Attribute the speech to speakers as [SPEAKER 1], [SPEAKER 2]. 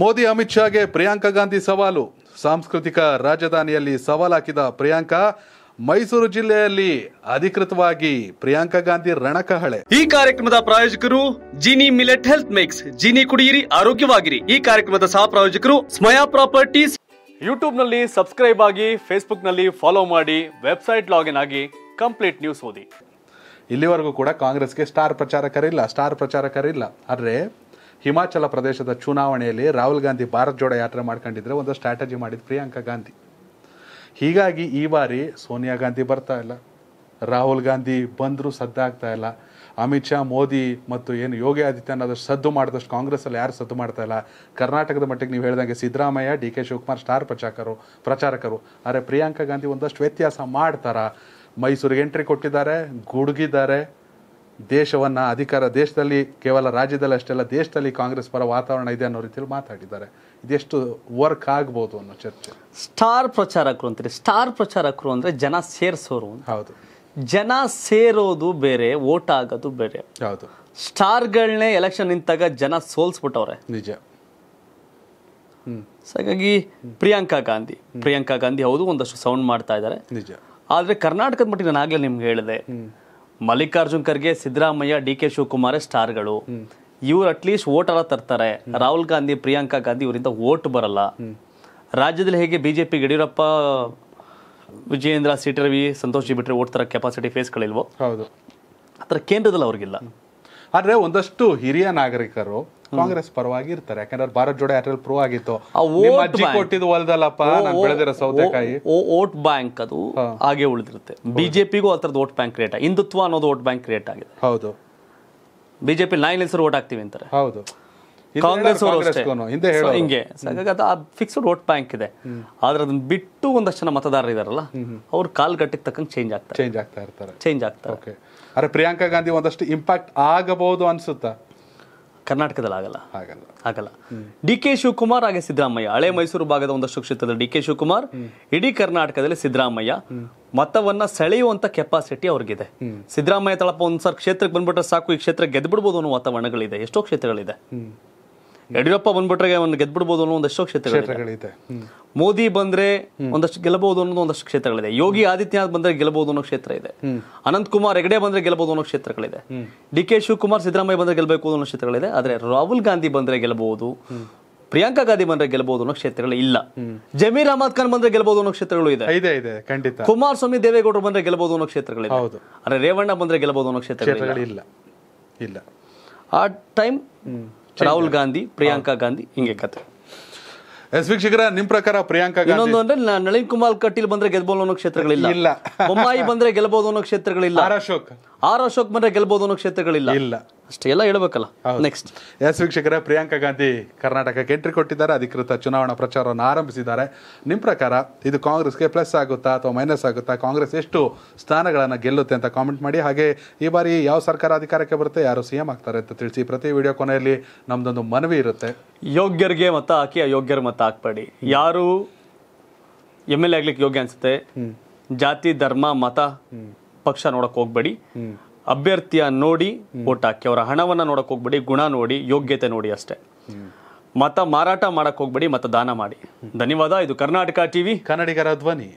[SPEAKER 1] ಮೋದಿ ಅಮಿತ್ ಶಾಗೆ ಪ್ರಿಯಾಂಕಾ ಗಾಂಧಿ ಸವಾಲು ಸಾಂಸ್ಕೃತಿಕ ರಾಜಧಾನಿಯಲ್ಲಿ ಸವಾಲಾಕಿದ ಪ್ರಿಯಾಂಕಾ ಮೈಸೂರು ಜಿಲ್ಲೆಯಲ್ಲಿ ಅಧಿಕೃತವಾಗಿ ಪ್ರಿಯಾಂಕಾ ಗಾಂಧಿ ರಣಕಹಳೆ
[SPEAKER 2] ಈ ಕಾರ್ಯಕ್ರಮದ ಪ್ರಾಯೋಜಕರು Jeeni millet health mix Jeeni ಕುಡಿಯಿರಿ ಆರೋಗ್ಯವಾಗಿರಿ ಈ ಕಾರ್ಯಕ್ರಮದ ಸಹ ಪ್ರಾಯೋಜಕರು ಸ್ಮಯಾ ಪ್ರಾಪರ್ಟೀಸ್ ಯೂಟ್ಯೂಬ್ ನಲ್ಲಿ ಸಬ್ಸ್ಕ್ರೈಬ್ ಆಗಿ ಫೇಸ್ಬುಕ್ ನಲ್ಲಿ ಫಾಲೋ ಮಾಡಿ ವೆಬ್ಸೈಟ್ ಲಾಗಿನ್ ಆಗಿ ಕಂಪ್ಲೀಟ್ ನ್ಯೂಸ್ ಓದಿ
[SPEAKER 1] ಇಲ್ಲಿವರೆಗೂ ಕೂಡ ಕಾಂಗ್ರೆಸ್ಗೆ ಸ್ಟಾರ್ ಪ್ರಚಾರಕರಿಲ್ಲ ಸ್ಟಾರ್ ಪ್ರಚಾರಕರಿಲ್ಲ ಆದರೆ ಹಿಮಾಚಲ ಪ್ರದೇಶದ ಚುನಾವಣೆಯಲ್ಲಿ ರಾಹುಲ್ ಗಾಂಧಿ ಭಾರತ್ ಜೋಡ ಯಾತ್ರೆ ಮಾಡ್ಕೊಂಡಿದ್ರೆ ಒಂದು ಸ್ಟ್ರಾಟಜಿ ಮಾಡಿದ ಪ್ರಿಯಾಂಕಾ ಗಾಂಧಿ ಹೀಗಾಗಿ ಈ ಬಾರಿ ಸೋನಿಯಾ ಗಾಂಧಿ ಬರ್ತಾ ಇಲ್ಲ ರಾಹುಲ್ ಗಾಂಧಿ ಬಂದರೂ ಸದ್ದಾಗ್ತಾ ಇಲ್ಲ ಅಮಿತ್ ಶಾ ಮೋದಿ ಮತ್ತು ಏನು ಯೋಗಿ ಆದಿತ್ಯನಾಥ್ ಸದ್ದು ಮಾಡಿದಷ್ಟು ಕಾಂಗ್ರೆಸ್ಸಲ್ಲಿ ಯಾರು ಸದ್ದು ಮಾಡ್ತಾ ಇಲ್ಲ ಕರ್ನಾಟಕದ ಮಟ್ಟಿಗೆ ನೀವು ಹೇಳಿದಂಗೆ Siddaramaiah D K Shivakumar star ಪ್ರಚಾರಕರು ಪ್ರಚಾರಕರು ಆದರೆ ಪ್ರಿಯಾಂಕಾ ಗಾಂಧಿ ಒಂದಷ್ಟು ವ್ಯತ್ಯಾಸ ಮಾಡ್ತಾರ ಮೈಸೂರಿಗೆ ಎಂಟ್ರಿ ಕೊಟ್ಟಿದ್ದಾರೆ ಗುಡುಗಿದ್ದಾರೆ ದೇಶವನ್ನು ಅಧಿಕಾರ ದೇಶದಲ್ಲಿ ಕೇವಲ ರಾಜ್ಯದಲ್ಲಿ ಅಷ್ಟೆಲ್ಲ ದೇಶದಲ್ಲಿ ಕಾಂಗ್ರೆಸ್ ಪರ ವಾತಾವರಣ ಇದೆ ಅನ್ನೋ ರೀತಿಯಲ್ಲಿ
[SPEAKER 2] ಮಾತಾಡಿದ್ದಾರೆ ಇದೆಷ್ಟು ವರ್ಕ್ ಆಗ್ಬೋದು ಅನ್ನೋ ಚರ್ಚೆ ಸ್ಟಾರ್ ಪ್ರಚಾರಕರು ಅಂತಾರೆ ಸ್ಟಾರ್ ಪ್ರಚಾರಕರು ಅಂದರೆ ಜನ ಸೇರಿಸೋರು ಹೌದು ಜನ ಸೇರೋದು ಬೇರೆ ಓಟ್ ಆಗೋದು ಬೇರೆ ಹೌದು ಸ್ಟಾರ್ಗಳನ್ನೇ ಎಲೆಕ್ಷನ್ ನಿಂತಾಗ ಜನ ಸೋಲ್ಸ್ಬಿಟ್ಟವ್ರೆ ನಿಜ ಹಾಗಾಗಿ ಪ್ರಿಯಾಂಕಾ ಗಾಂಧಿ ಪ್ರಿಯಾಂಕಾ ಗಾಂಧಿ ಹೌದು ಒಂದಷ್ಟು ಸೌಂಡ್ ಮಾಡ್ತಾ ಇದ್ದಾರೆ ನಿಜ ಆದರೆ ಕರ್ನಾಟಕದ ಮಟ್ಟಿಗೆ ನಾನು ಆಗಲೇ ನಿಮ್ಗೆ ಹೇಳಿದೆ ಮಲ್ಲಿಕಾರ್ಜುನ್ ಖರ್ಗೆ ಸಿದ್ದರಾಮಯ್ಯ ಡಿ ಕೆ ಶಿವಕುಮಾರ್ ಸ್ಟಾರ್ಗಳು ಇವ್ರು ಅಟ್ಲೀಸ್ಟ್ ವೋಟರ ತರ್ತಾರೆ ರಾಹುಲ್ ಗಾಂಧಿ ಪ್ರಿಯಾಂಕಾ ಗಾಂಧಿ ಇವರಿಂದ ಓಟ್ ಬರಲ್ಲ ರಾಜ್ಯದಲ್ಲಿ ಹೇಗೆ ಬಿಜೆಪಿ ಯಡಿಯೂರಪ್ಪ ವಿಜಯೇಂದ್ರ ಸಿಟಿ ರವಿ ಸಂತೋಷ್ ಜಿ ಬಿಟ್ರೆ ಓಟ್ ತರ ಕೆಪಾಸಿಟಿ ಫೇಸ್ಗಳಿಲ್ವೋ ಹೌದು ಆ ಥರ ಕೇಂದ್ರದಲ್ಲಿ
[SPEAKER 1] ಅವ್ರಿಗಿಲ್ಲ ಆದರೆ ಒಂದಷ್ಟು ಹಿರಿಯ ನಾಗರಿಕರು ಕಾಂಗ್ರೆಸ್ ಪರವಾಗಿ ಇರ್ತಾರೆ ಯಾಕಂದ್ರೆ ಭಾರತ್ ಜೋಡೋ ಏರ್ಟೆಲ್ ಪ್ರೂವ್ ಆಗಿತ್ತು
[SPEAKER 2] ಕೊಟ್ಟಿದ್ದು ಹೊಲದಲ್ಲಪ್ಪ ಬೆಳೆದಿರೋ ಸೌತೆಕಾಯಿ ಓಟ್ ಬ್ಯಾಂಕ್ ಅದು ಹಾಗೆ ಉಳಿದಿರುತ್ತೆ ಬಿಜೆಪಿಗೂ ಆ ಓಟ್ ಬ್ಯಾಂಕ್ ಕ್ರಿಯೇಟ್ ಹಿಂದುತ್ವ ಅನ್ನೋದು ಓಟ್ ಬ್ಯಾಂಕ್ ಕ್ರಿಯೇಟ್ ಆಗಿದೆ ಹೌದು ಬಿಜೆಪಿ ಲೈನ್ ಹೆಸರು ಓಟ್ ಹಾಕ್ತೀವಿ ಅಂತಾರೆ ಹೌದು
[SPEAKER 1] ಕಾಂಗ್ರೆಸ್ ಅವರು ಹಿಂಗೆ
[SPEAKER 2] ಫಿಕ್ಸ್ಡ್ ವೋಟ್ ಬ್ಯಾಂಕ್ ಇದೆ ಆದ್ರೆ ಅದನ್ನ ಬಿಟ್ಟು ಒಂದಷ್ಟು ಜನ ಮತದಾರರು ಇದಾರಲ್ಲ ಅವ್ರ ಕಾಲ್ಗಟ್ಟಕ್ಕೆ ತಕ್ಕಂಗೆ ಚೇಂಜ್ ಆಗ್ತಾರೆ ಚೇಂಜ್ ಆಗ್ತಾ ಇರ್ತಾರೆ ಚೇಂಜ್ ಆಗ್ತಾರೆ ಅರೆ ಪ್ರಿಯಾಂಕಾ ಗಾಂಧಿ ಒಂದಷ್ಟು
[SPEAKER 1] ಇಂಪ್ಯಾಕ್ಟ್ ಆಗಬಹುದು ಅನ್ಸುತ್ತಾ ಕರ್ನಾಟಕದಲ್ಲಿ ಆಗಲ್ಲ ಆಗಲ್ಲ
[SPEAKER 2] ಆಗಲ್ಲ ಡಿ ಕೆ ಶಿವಕುಮಾರ್ ಹಾಗೆ ಸಿದ್ದರಾಮಯ್ಯ ಹಳೆ ಮೈಸೂರು ಭಾಗದ ಒಂದಷ್ಟು ಕ್ಷೇತ್ರದಲ್ಲಿ ಡಿ ಕೆ ಶಿವಕುಮಾರ್ ಇಡೀ ಕರ್ನಾಟಕದಲ್ಲಿ ಸಿದ್ದರಾಮಯ್ಯ ಮತವನ್ನ ಸೆಳೆಯುವಂತ ಕೆಪಾಸಿಟಿ ಅವ್ರಿಗಿದೆ ಸಿದ್ದರಾಮಯ್ಯ ತಳಪ ಒಂದ್ಸಾರಿ ಕ್ಷೇತ್ರಕ್ಕೆ ಬಂದ್ಬಿಟ್ರೆ ಸಾಕು ಈ ಕ್ಷೇತ್ರ ಗೆದ್ಬಿಡ್ಬೋದು ಅನ್ನೋ ವಾತಾವರಣಗಳಿದೆ ಎಷ್ಟೋ ಕ್ಷೇತ್ರಗಳಿದೆ ಯಡಿಯೂರಪ್ಪ ಬಂದ್ಬಿಟ್ರೆ ಒಂದು ಗೆದ್ಬಿಡ್ಬೋದು ಅನ್ನೋ ಒಂದಷ್ಟು ಕ್ಷೇತ್ರಗಳಿದೆ ಮೋದಿ ಬಂದ್ರೆ ಒಂದಷ್ಟು ಗೆಲ್ಲಬಹುದು ಅನ್ನೋದು ಒಂದಷ್ಟು ಕ್ಷೇತ್ರಗಳಿದೆ ಯೋಗಿ ಆದಿತ್ಯನಾಥ್ ಬಂದ್ರೆ ಗೆಲ್ಲಬಹುದು ಅನ್ನೋ ಕ್ಷೇತ್ರ ಇದೆ ಅನಂತ್ ಕುಮಾರ್ ಹೆಗಡೆ ಬಂದ್ರೆ ಗೆಲ್ಲಬಹುದು ಅನ್ನೋ ಕ್ಷೇತ್ರಗಳಿದೆ ಡಿ ಕೆ ಶಿವಕುಮಾರ್ ಸಿದ್ದರಾಮಯ್ಯ ಬಂದ್ರೆ ಗೆಲ್ಲಬೇಕು ಅನ್ನೋ ಕ್ಷೇತ್ರಗಳಿದೆ ಆದ್ರೆ ರಾಹುಲ್ ಗಾಂಧಿ ಬಂದ್ರೆ ಗೆಲ್ಲಬಹುದು ಪ್ರಿಯಾಂಕಾ ಗಾಂಧಿ ಬಂದ್ರೆ ಗೆಲ್ಲಬಹುದು ಅನ್ನೋ ಕ್ಷೇತ್ರಗಳು ಇಲ್ಲ ಜಮೀರ್ ಅಹಮದ್ ಖಾನ್ ಬಂದ್ರೆ ಗೆಲ್ಲಬಹುದು ಅನ್ನೋ ಕ್ಷೇತ್ರಗಳು ಇದೆ ಇದೆ ಇದೆ ಖಂಡಿತ ಕುಮಾರಸ್ವಾಮಿ ದೇವೇಗೌಡರು ಬಂದ್ರೆ ಗೆಲ್ಲಬಹುದು ಅನ್ನೋ ಕ್ಷೇತ್ರಗಳಿದೆ ಹೌದು ಆದ್ರೆ ರೇವಣ್ಣ ಬಂದ್ರೆ ಗೆಲ್ಲಬಹುದು ಅನ್ನೋ ಕ್ಷೇತ್ರಗಳು ಇಲ್ಲ ಇಲ್ಲ ಆ ಟೈಮ್ ರಾಹುಲ್ ಗಾಂಧಿ ಪ್ರಿಯಾಂಕಾ ಗಾಂಧಿ ಹಿಂಗೆ ಕತೆ ಎಸ್ ವೀಕ್ಷಕರ ನಿಮ್ ಪ್ರಕಾರ ಪ್ರಿಯಾಂಕಾ ಇನ್ನೊಂದು ಅಂದ್ರೆ ನಳಿನ್ ಕುಮಾರ್ ಕಟೀಲ್ ಬಂದ್ರೆ ಗೆಲ್ಬಹುದು ಅನ್ನೋ ಕ್ಷೇತ್ರಗಳಿಲ್ಲ ಬೊಮ್ಮಾಯಿ ಬಂದ್ರೆ ಗೆಲ್ಬಹುದು ಅನ್ನೋ ಕ್ಷೇತ್ರಗಳಿಲ್ಲ ಅಶೋಕ್ ಆರ್ ಅಶೋಕ್ ಮನೆ ಗೆಲ್ಬಹುದು ಅನ್ನೋ ಕ್ಷೇತ್ರಗಳಿಲ್ಲ ಇಲ್ಲ ಅಷ್ಟೇ ಎಲ್ಲ ಹೇಳ್ಬೇಕಲ್ಲ ನೆಕ್ಸ್ಟ್ ಎಸ್ ವೀಕ್ಷಕರ ಪ್ರಿಯಾಂಕಾ ಗಾಂಧಿ ಕರ್ನಾಟಕಕ್ಕೆ
[SPEAKER 1] ಎಂಟ್ರಿ ಕೊಟ್ಟಿದ್ದಾರೆ ಅಧಿಕೃತ ಚುನಾವಣಾ ಪ್ರಚಾರವನ್ನು ಆರಂಭಿಸಿದ್ದಾರೆ ನಿಮ್ಮ ಪ್ರಕಾರ ಇದು ಕಾಂಗ್ರೆಸ್ಗೆ ಪ್ಲಸ್ ಆಗುತ್ತಾ ಅಥವಾ ಮೈನಸ್ ಆಗುತ್ತಾ ಕಾಂಗ್ರೆಸ್ ಎಷ್ಟು ಸ್ಥಾನಗಳನ್ನು ಗೆಲ್ಲುತ್ತೆ ಅಂತ ಕಾಮೆಂಟ್ ಮಾಡಿ ಹಾಗೆ ಈ ಬಾರಿ ಯಾವ ಸರ್ಕಾರ ಅಧಿಕಾರಕ್ಕೆ ಬರುತ್ತೆ ಯಾರು ಸಿಎಂ ಆಗ್ತಾರೆ ಅಂತ ತಿಳಿಸಿ ಪ್ರತಿ ವಿಡಿಯೋ ಕೊನೆಯಲ್ಲಿ ನಮ್ದೊಂದು ಮನವಿ ಇರುತ್ತೆ
[SPEAKER 2] ಯೋಗ್ಯರಿಗೆ ಮತ ಹಾಕಿ ಅಯೋಗ್ಯರ ಮತ ಹಾಕ್ಬೇಡಿ ಯಾರು ಎಮ್ ಎಲ್ ಎ ಆಗ್ಲಿಕ್ಕೆ ಯೋಗ್ಯ ಅನ್ಸುತ್ತೆ ಜಾತಿ ಧರ್ಮ ಮತ ಪಕ್ಷ ನೋಡಕ್ ಹೋಗ್ಬೇಡಿ ಅಭ್ಯರ್ಥಿಯ ನೋಡಿ ಓಟ್ ಹಾಕಿ ಅವರ ಹಣವನ್ನ ನೋಡಕ್ ಹೋಗ್ಬೇಡಿ ಗುಣ ನೋಡಿ ಯೋಗ್ಯತೆ ನೋಡಿ ಅಷ್ಟೇ ಮತ ಮಾರಾಟ ಮಾಡಕ್ ಹೋಗ್ಬೇಡಿ ದಾನ ಮಾಡಿ ಧನ್ಯವಾದ ಇದು ಕರ್ನಾಟಕ ಟಿವಿ ಕನ್ನಡಿಗರ ಧ್ವನಿ